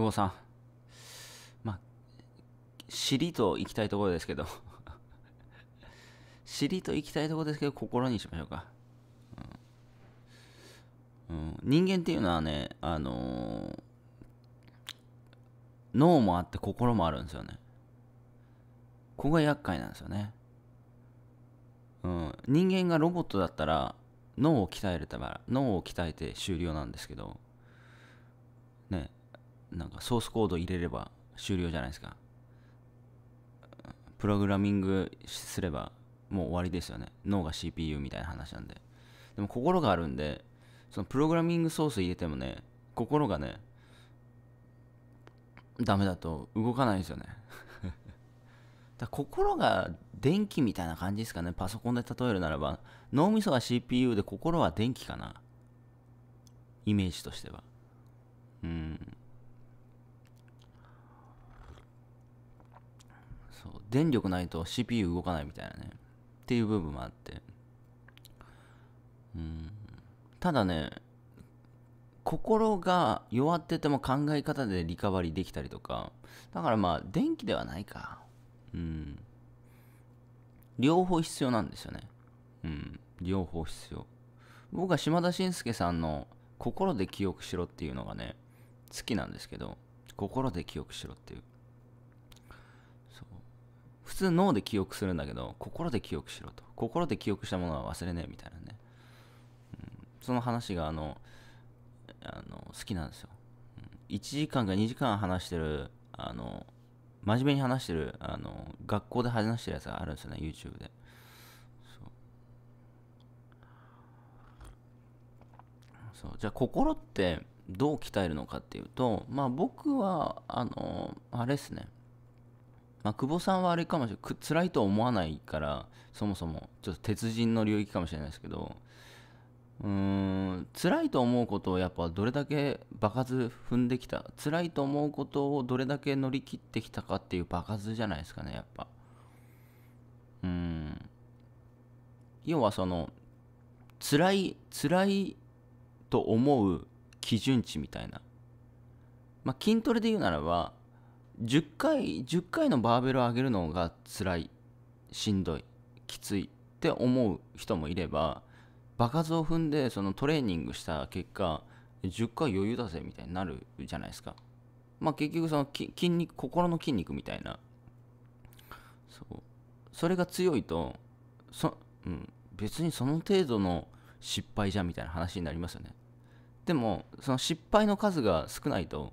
久保さん、まあ、尻と行きたいところですけど尻 と行きたいところですけど、心にしましょうか。うん、人間っていうのはね、あのー、脳もあって心もあるんですよね。ここが厄介なんですよね。うん、人間がロボットだったら脳を鍛えれたら脳を鍛えて終了なんですけどなんかソースコード入れれば終了じゃないですかプログラミングすればもう終わりですよね脳が CPU みたいな話なんででも心があるんでそのプログラミングソース入れてもね心がねダメだと動かないですよね だ心が電気みたいな感じですかねパソコンで例えるならば脳みそは CPU で心は電気かなイメージとしてはうん電力ないと CPU 動かないみたいなねっていう部分もあってうんただね心が弱ってても考え方でリカバリーできたりとかだからまあ電気ではないかうん両方必要なんですよねうん両方必要僕は島田紳介さんの「心で記憶しろ」っていうのがね好きなんですけど心で記憶しろっていう通脳で記憶するんだけど心で記憶しろと心で記憶したものは忘れねえみたいなね、うん、その話があのあの好きなんですよ、うん、1時間か2時間話してるあの真面目に話してるあの学校で話してるやつがあるんですよね YouTube でそうじゃあ心ってどう鍛えるのかっていうとまあ僕はあのあれですねまあ、久保さんはあれかもしれない辛いと思わないからそもそもちょっと鉄人の領域かもしれないですけどうーん辛いと思うことをやっぱどれだけ場数踏んできた辛いと思うことをどれだけ乗り切ってきたかっていう場数じゃないですかねやっぱうん要はその辛い辛いと思う基準値みたいなまあ筋トレで言うならば10回10回のバーベルを上げるのが辛いしんどいきついって思う人もいれば場数を踏んでそのトレーニングした結果10回余裕だぜみたいになるじゃないですかまあ結局その筋肉心の筋肉みたいなそうそれが強いとそ、うん、別にその程度の失敗じゃんみたいな話になりますよねでもその失敗の数が少ないと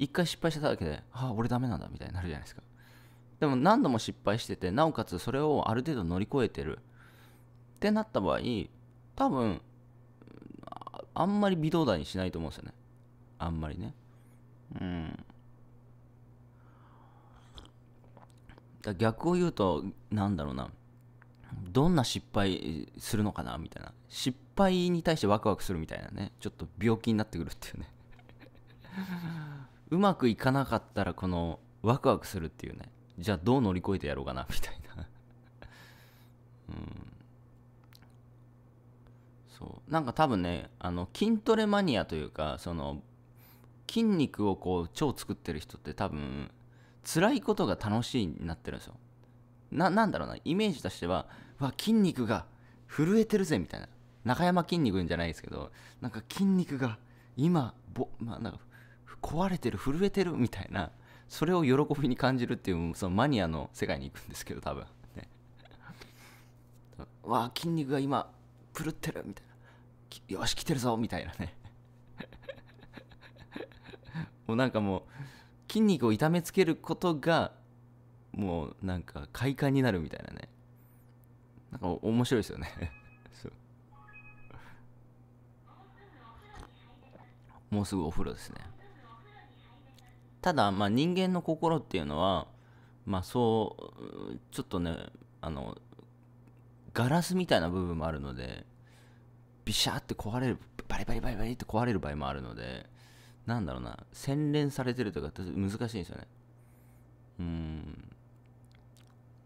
一回失敗しただけで、ああ、俺ダメなんだみたいになるじゃないですか。でも何度も失敗してて、なおかつそれをある程度乗り越えてるってなった場合、多分、あんまり微動だにしないと思うんですよね。あんまりね。うん。だ逆を言うと、なんだろうな。どんな失敗するのかなみたいな。失敗に対してワクワクするみたいなね。ちょっと病気になってくるっていうね。うまくいかなかったらこのワクワクするっていうねじゃあどう乗り越えてやろうかなみたいな うんそうなんか多分ねあの筋トレマニアというかその筋肉をこう超作ってる人って多分辛いことが楽しいになってるんですよななんだろうなイメージとしてはわ筋肉が震えてるぜみたいな中山筋肉じゃないですけどなんか筋肉が今ぼ、まあ、なんか壊れてる震えてるみたいなそれを喜びに感じるっていうそのマニアの世界に行くんですけど多分ねわあ筋肉が今プルってるみたいなよし来てるぞみたいなね もうなんかもう筋肉を痛めつけることがもうなんか快感になるみたいなねなんか面白いですよね もうすぐお風呂ですねただ、まあ、人間の心っていうのは、まあ、そうちょっとねあのガラスみたいな部分もあるのでビシャーって壊れるバリバリバリバリって壊れる場合もあるのでなんだろうな洗練されてるとか難しいんですよねうん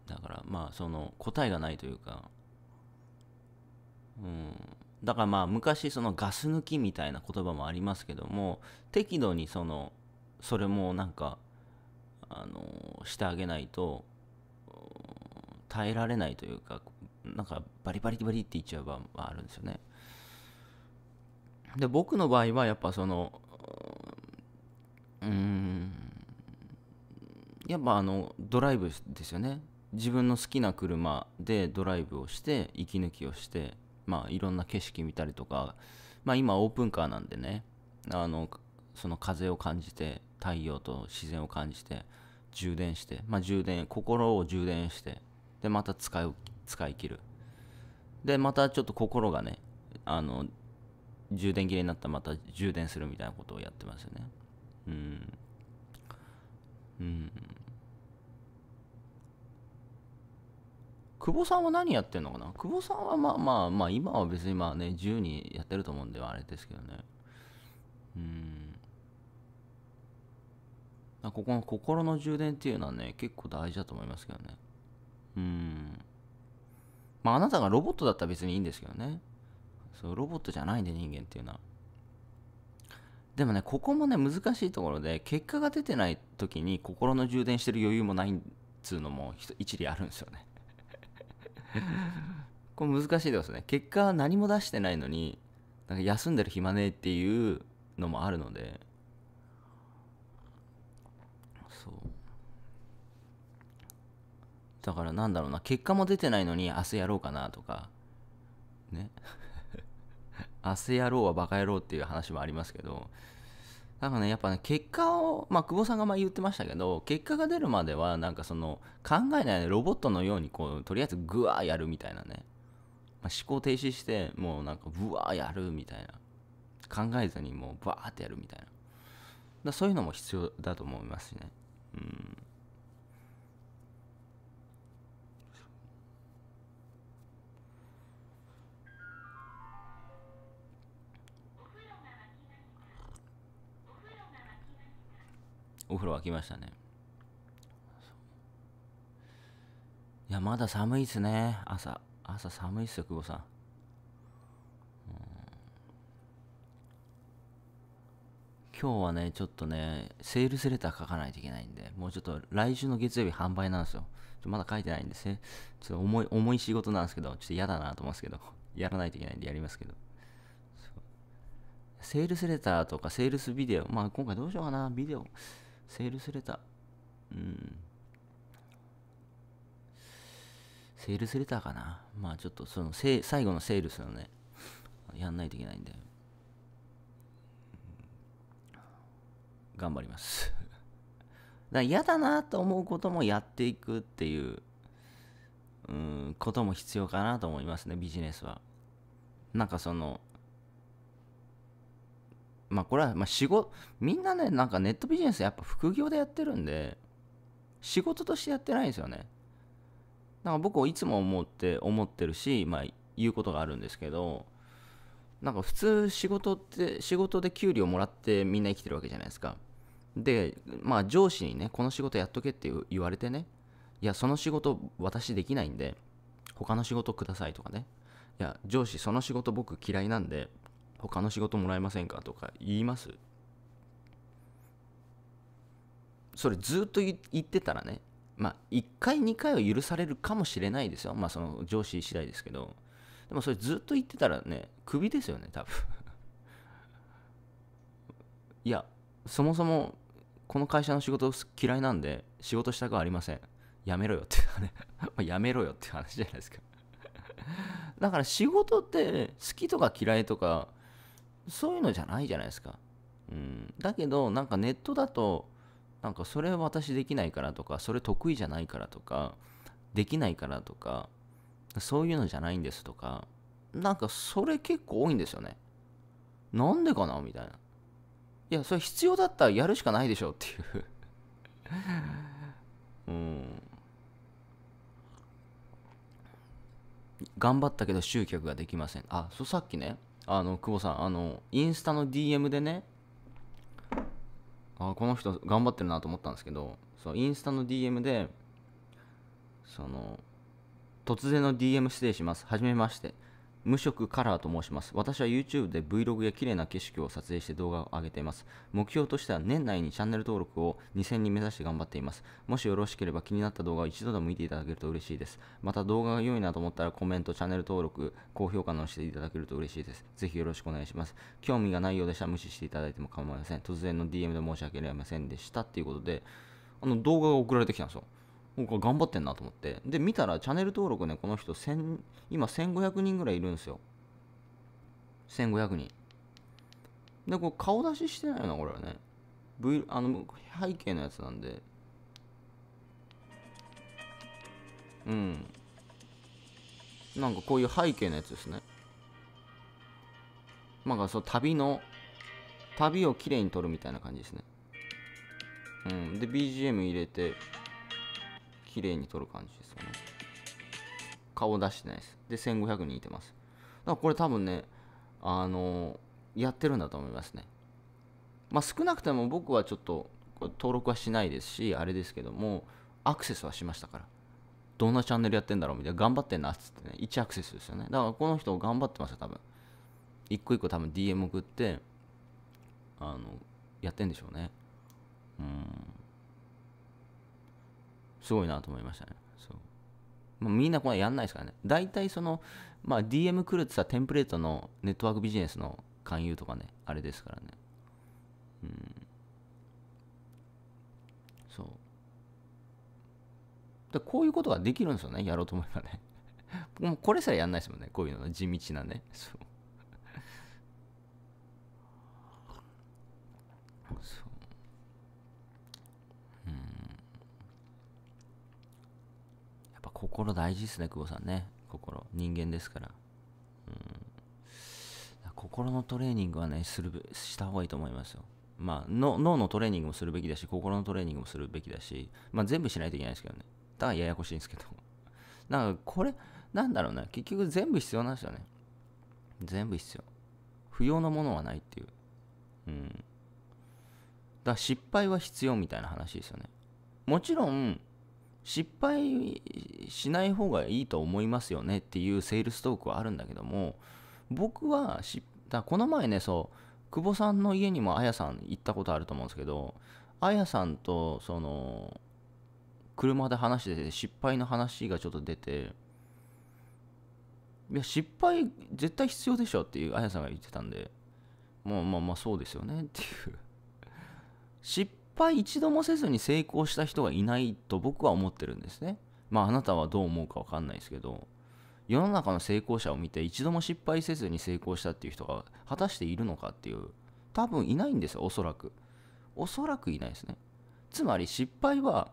だからまあその答えがないというかうんだからまあ昔そのガス抜きみたいな言葉もありますけども適度にそのそれもなんかあのしてあげないと耐えられないというかなんかバリバリバリって言っちゃう場合はあるんですよね。で僕の場合はやっぱそのうんやっぱあのドライブですよね自分の好きな車でドライブをして息抜きをしてまあいろんな景色見たりとかまあ今オープンカーなんでねあのその風を感じて太陽と自然を感じて充電してまあ充電心を充電してでまた使い使い切るでまたちょっと心がねあの充電切れになったらまた充電するみたいなことをやってますよねうんうん久保さんは何やってんのかな久保さんはまあまあまあ今は別にまあね自由にやってると思うんではあれですけどねうんここの心の充電っていうのはね、結構大事だと思いますけどね。うん。まあ、あなたがロボットだったら別にいいんですけどね。そう、ロボットじゃないんで人間っていうのは。でもね、ここもね、難しいところで、結果が出てない時に心の充電してる余裕もないっつうのも一理あるんですよね これ難しいですね。結果は何も出してないのに、なんか休んでる暇ねえっていうのもあるので、だからなんだろうな、結果も出てないのに明日やろうかなとか、ね。明日やろうはバカ野郎っていう話もありますけど、なんかね、やっぱね、結果を、まあ、久保さんが言ってましたけど、結果が出るまでは、なんかその、考えないでロボットのように、こう、とりあえずぐわーやるみたいなね。まあ、思考停止して、もうなんか、ぶわーやるみたいな。考えずに、もう、ばーってやるみたいな。だそういうのも必要だと思いますしね。うん。お風呂沸きましたねいやまだ寒いっすね朝朝寒いっすよ久保さん今日はね、ちょっとね、セールスレター書かないといけないんで、もうちょっと来週の月曜日販売なんですよ。ちょまだ書いてないんですね。ちょっと重い、重い仕事なんですけど、ちょっと嫌だなと思うんですけど、やらないといけないんでやりますけど。セールスレターとかセールスビデオ、まあ今回どうしようかな、ビデオ。セールスレター。うん。セールスレターかな。まあちょっとそのせ最後のセールスのね、やんないといけないんで。頑張ります だ嫌だなと思うこともやっていくっていう、うん、ことも必要かなと思いますね、ビジネスは。なんかその、まあこれは、まあ、仕事、みんなね、なんかネットビジネスやっぱ副業でやってるんで、仕事としてやってないんですよね。なんか僕いつも思って、思ってるし、まあ言うことがあるんですけど、なんか普通仕事って、仕事で給料もらってみんな生きてるわけじゃないですか。で、まあ上司にね、この仕事やっとけって言われてね、いや、その仕事私できないんで、他の仕事くださいとかね、いや、上司その仕事僕嫌いなんで、他の仕事もらえませんかとか言いますそれずっと言ってたらね、まあ、1回、2回は許されるかもしれないですよ。まあ、その上司次第ですけど。でもそれずっと言ってたらね、クビですよね、多分 いや、そもそも、この会社の仕事嫌いなんで、仕事したくありません。やめろよっていうねやめろよって話じゃないですか だから仕事って好きとか嫌いとか、そういうのじゃないじゃないですか。うん、だけど、なんかネットだと、なんかそれは私できないからとか、それ得意じゃないからとか、できないからとか、そういうのじゃないんですとか、なんかそれ結構多いんですよね。なんでかなみたいな。いや、それ必要だったらやるしかないでしょっていう うん。頑張ったけど集客ができません。あ、そうさっきね、あの久保さんあのインスタの DM でねあこの人頑張ってるなと思ったんですけどそうインスタの DM でその突然の DM 失礼しますはじめまして無職カラーと申します。私は YouTube で Vlog や綺麗な景色を撮影して動画を上げています。目標としては年内にチャンネル登録を2000人目指して頑張っています。もしよろしければ気になった動画を一度でも見ていただけると嬉しいです。また動画が良いなと思ったらコメント、チャンネル登録、高評価のしていただけると嬉しいです。ぜひよろしくお願いします。興味がないようでしたら無視していただいても構いません。突然の DM で申し訳ありませんでした。ということで、あの動画が送られてきたんですよ。僕は頑張ってんなと思って。で、見たらチャンネル登録ね、この人、1000今1500人ぐらいいるんですよ。1500人。で、これ顔出ししてないよな、これはね。V、あの、背景のやつなんで。うん。なんかこういう背景のやつですね。なんかそう、旅の、旅をきれいに撮るみたいな感じですね。うん。で、BGM 入れて、綺麗に撮る感じですよね。顔出してないです。で、1500人いてます。だからこれ多分ね、あのー、やってるんだと思いますね。まあ少なくとも僕はちょっと登録はしないですし、あれですけども、アクセスはしましたから。どんなチャンネルやってんだろうみたいな、頑張ってんなっつってね、1アクセスですよね。だからこの人頑張ってますよ、多分。一個一個多分 DM 送って、あの、やってんでしょうね。うん。すごいなと思いましたね。そうまあ、みんなこれやんないですからね。大体その、まあ、DM 来るってさ、テンプレートのネットワークビジネスの勧誘とかね、あれですからね。うん。そう。でこういうことができるんですよね、やろうと思えばね。もうこれさえやんないですもんね、こういうの、地道なね。そう。そう心大事ですね、久保さんね。心。人間ですから。うん。心のトレーニングはね、する、した方がいいと思いますよ。まあ、脳のトレーニングもするべきだし、心のトレーニングもするべきだし、まあ全部しないといけないですけどね。だからややこしいんですけど。なんかこれ、なんだろうな、結局全部必要なんですよね。全部必要。不要なものはないっていう。うん。だから失敗は必要みたいな話ですよね。もちろん、失敗しない方がいいと思いますよねっていうセールストークはあるんだけども僕はしだこの前ねそう久保さんの家にもあやさん行ったことあると思うんですけどあやさんとその車で話してて失敗の話がちょっと出ていや失敗絶対必要でしょっていうあやさんが言ってたんでまあまあまあそうですよねっていう失敗一度もせずに成功した人がいないと僕は思ってるんですね。まああなたはどう思うかわかんないですけど、世の中の成功者を見て一度も失敗せずに成功したっていう人が果たしているのかっていう、多分いないんですよ、おそらく。おそらくいないですね。つまり失敗は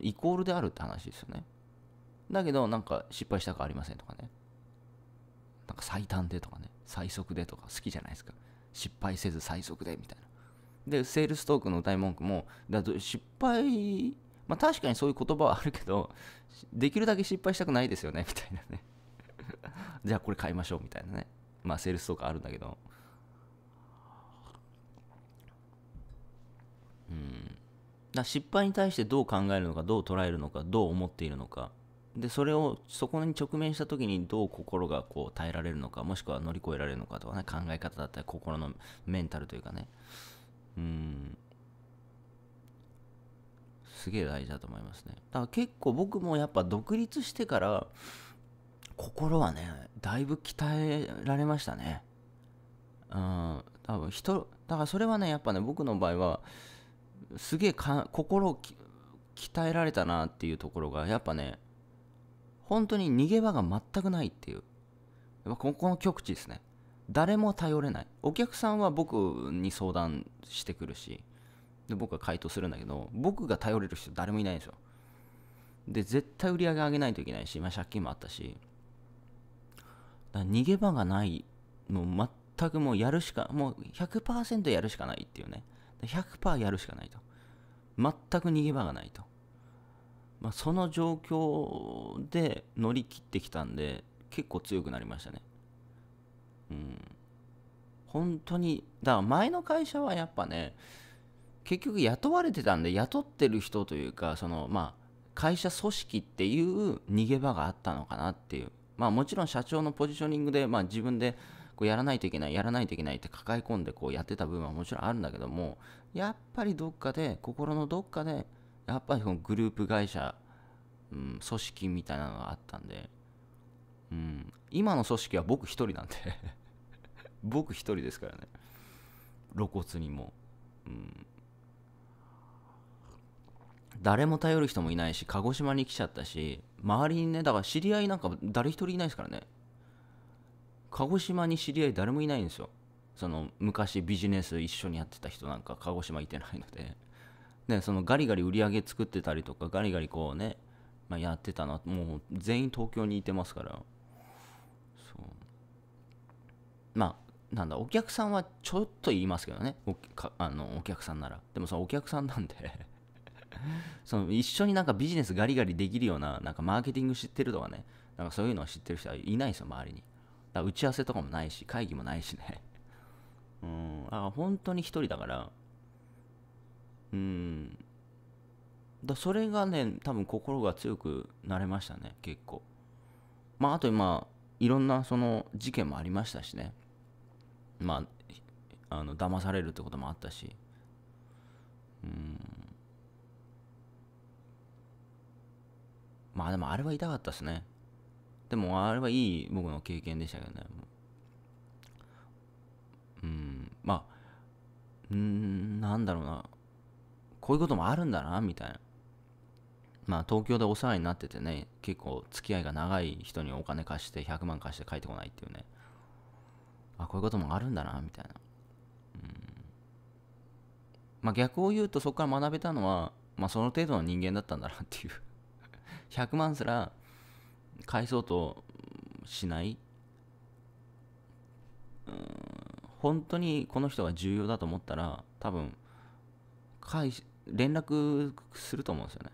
イコールであるって話ですよね。だけどなんか失敗したくありませんとかね。なんか最短でとかね、最速でとか好きじゃないですか。失敗せず最速でみたいな。でセールストークの大い文句もだ失敗、まあ、確かにそういう言葉はあるけどできるだけ失敗したくないですよねみたいなね じゃあこれ買いましょうみたいなねまあセールストークあるんだけどうんだ失敗に対してどう考えるのかどう捉えるのかどう思っているのかでそれをそこに直面した時にどう心がこう耐えられるのかもしくは乗り越えられるのかとかね考え方だったり心のメンタルというかねうんすげえ大事だと思いますねだから結構僕もやっぱ独立してから心はねだいぶ鍛えられましたねうん多分人だからそれはねやっぱね僕の場合はすげえ心を鍛えられたなっていうところがやっぱね本当に逃げ場が全くないっていうやっぱここの極地ですね誰も頼れないお客さんは僕に相談してくるしで僕は回答するんだけど僕が頼れる人誰もいないんですよで絶対売り上げ上げないといけないし、まあ、借金もあったし逃げ場がないもう全くもうやるしかもう100%やるしかないっていうね100%やるしかないと全く逃げ場がないと、まあ、その状況で乗り切ってきたんで結構強くなりましたねうん。本当に、だから前の会社はやっぱね、結局雇われてたんで、雇ってる人というか、その、まあ、会社組織っていう逃げ場があったのかなっていう。まあもちろん社長のポジショニングで、まあ自分でこうやらないといけない、やらないといけないって抱え込んでこうやってた部分はもちろんあるんだけども、やっぱりどっかで、心のどっかで、やっぱりこのグループ会社、うん、組織みたいなのがあったんで、うん、今の組織は僕一人なんで 僕一人ですからね露骨にも、うん、誰も頼る人もいないし鹿児島に来ちゃったし周りにねだから知り合いなんか誰一人いないですからね鹿児島に知り合い誰もいないんですよその昔ビジネス一緒にやってた人なんか鹿児島いてないのでねそのガリガリ売り上げ作ってたりとかガリガリこうね、まあ、やってたのはもう全員東京にいてますからまあなんだお客さんはちょっと言いますけどねおかあのお客さんならでもそのお客さんなんで その一緒になんかビジネスガリガリできるようななんかマーケティング知ってるとかねなんかそういうのを知ってる人はいないですよ周りにだ打ち合わせとかもないし会議もないしね うんだから本当に一人だからうんだそれがね多分心が強くなれましたね結構まああと今いろんなその事件もありましたしねまああの騙されるってこともあったしうんまあでもあれは痛かったですねでもあれはいい僕の経験でしたけどねうんまあうんなんだろうなこういうこともあるんだなみたいなまあ東京でお世話になっててね結構付き合いが長い人にお金貸して100万貸して帰ってこないっていうねあこういうこともあるんだなみたいな、うん、まあ逆を言うとそこから学べたのは、まあ、その程度の人間だったんだなっていう100 万すら返そうとしない、うん、本当にこの人が重要だと思ったら多分返し連絡すると思うんですよね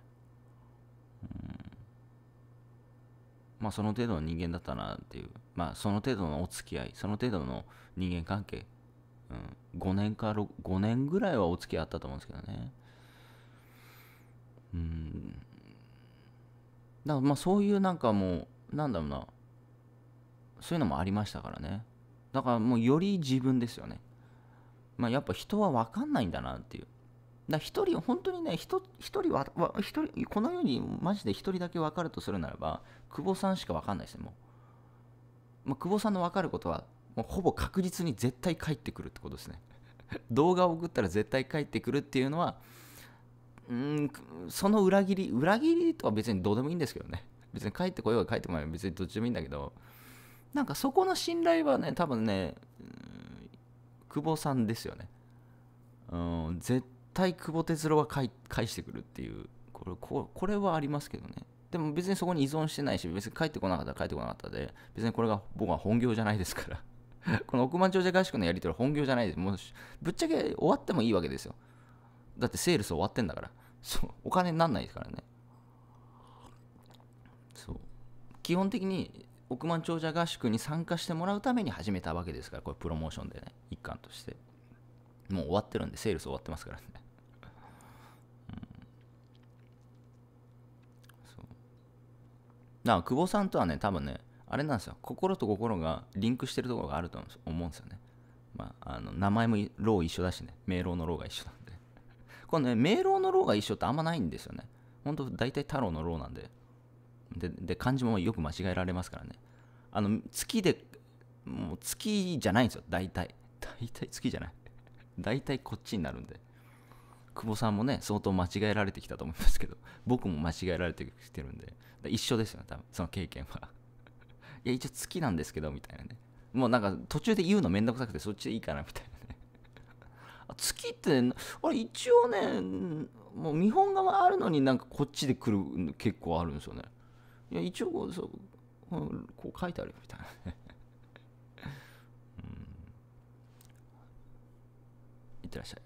まあ、その程度の人間だったなっていう、まあ、その程度のお付き合い、その程度の人間関係、うん、5年か5年ぐらいはお付き合いあったと思うんですけどね。うん。だからまあそういうなんかもう、なんだろうな、そういうのもありましたからね。だからもうより自分ですよね。まあやっぱ人は分かんないんだなっていう。だ1人、本当にね、1人は、1人、この世にマジで1人だけ分かるとするならば、久保さんしか分かんないですね、もう。まあ、久保さんの分かることは、もうほぼ確実に絶対帰ってくるってことですね。動画を送ったら絶対帰ってくるっていうのは、うん、その裏切り、裏切りとは別にどうでもいいんですけどね。別に帰ってこようが帰ってこない別にどっちでもいいんだけど、なんかそこの信頼はね、多分ね、久保さんですよね。うん、絶対久保哲郎は返してくるっていうこれここれはありますけどねでも別にそこに依存してないし別に帰ってこなかったら帰ってこなかったで別にこれが僕は本業じゃないですから この億万長者合宿のやり取りは本業じゃないですもうぶっちゃけ終わってもいいわけですよだってセールス終わってんだからそうお金になんないですからねそう基本的に億万長者合宿に参加してもらうために始めたわけですからこれプロモーションでね一環としてもう終わってるんでセールス終わってますからねな久保さんとはね、多分ね、あれなんですよ、心と心がリンクしてるところがあると思うんですよね。まあ、あの名前もロー一緒だしね、明朗のローが一緒なんで。このね、明朗のローが一緒ってあんまないんですよね。ほんと、大体太郎のローなんで。で、で漢字もよく間違えられますからね。あの、月で、もう月じゃないんですよ、大体。大体月じゃない。大体こっちになるんで。久保さんもね相当間違えられてきたと思いますけど 僕も間違えられてきてるんで一緒ですよね多分その経験は いや一応好きなんですけどみたいなねもうなんか途中で言うのめんどくさくてそっちでいいかなみたいなね 月ってあれ一応ねもう見本があるのになんかこっちで来る結構あるんですよねいや一応こうそうこう書いてあるみたいなねうんいってらっしゃい